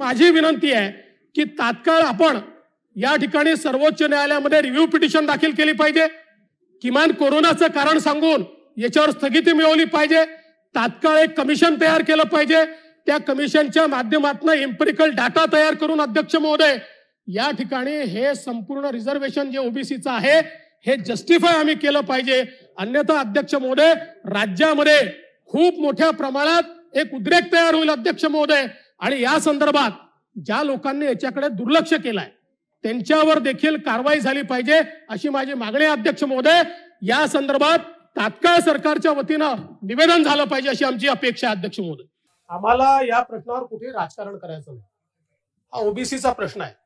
माझी विनंती आहे की तात्काळ आपण या ठिकाणी सर्वोच्च न्यायालयामध्ये रिव्ह्यू पिटिशन दाखल केली पाहिजे किमान कोरोनाचं कारण सांगून याच्यावर स्थगिती मिळवली पाहिजे तात्काळ एक कमिशन तयार केलं पाहिजे त्या कमिशनच्या माध्यमातून एम्पिरिकल डाटा तयार करून अध्यक्ष महोदय या ठिकाणी हे संपूर्ण रिझर्वेशन जे ओबीसीचं आहे हे जस्टिफाय आम्ही केलं पाहिजे अन्यथा अध्यक्ष महोदय राज्यामध्ये खूप मोठ्या प्रमाणात एक उद्रेक तयार होईल अध्यक्ष महोदय आणि या संदर्भात ज्या लोकांनी याच्याकडे दुर्लक्ष केलाय त्यांच्यावर देखील कारवाई झाली पाहिजे अशी माझी मागणी अध्यक्ष महोदय या संदर्भात तात्काळ सरकारच्या वतीनं निवेदन झालं पाहिजे अशी आमची अपेक्षा अध्यक्ष महोदय आम्हाला या प्रश्नावर कुठे राजकारण करायचं नाही हा ओबीसीचा प्रश्न आहे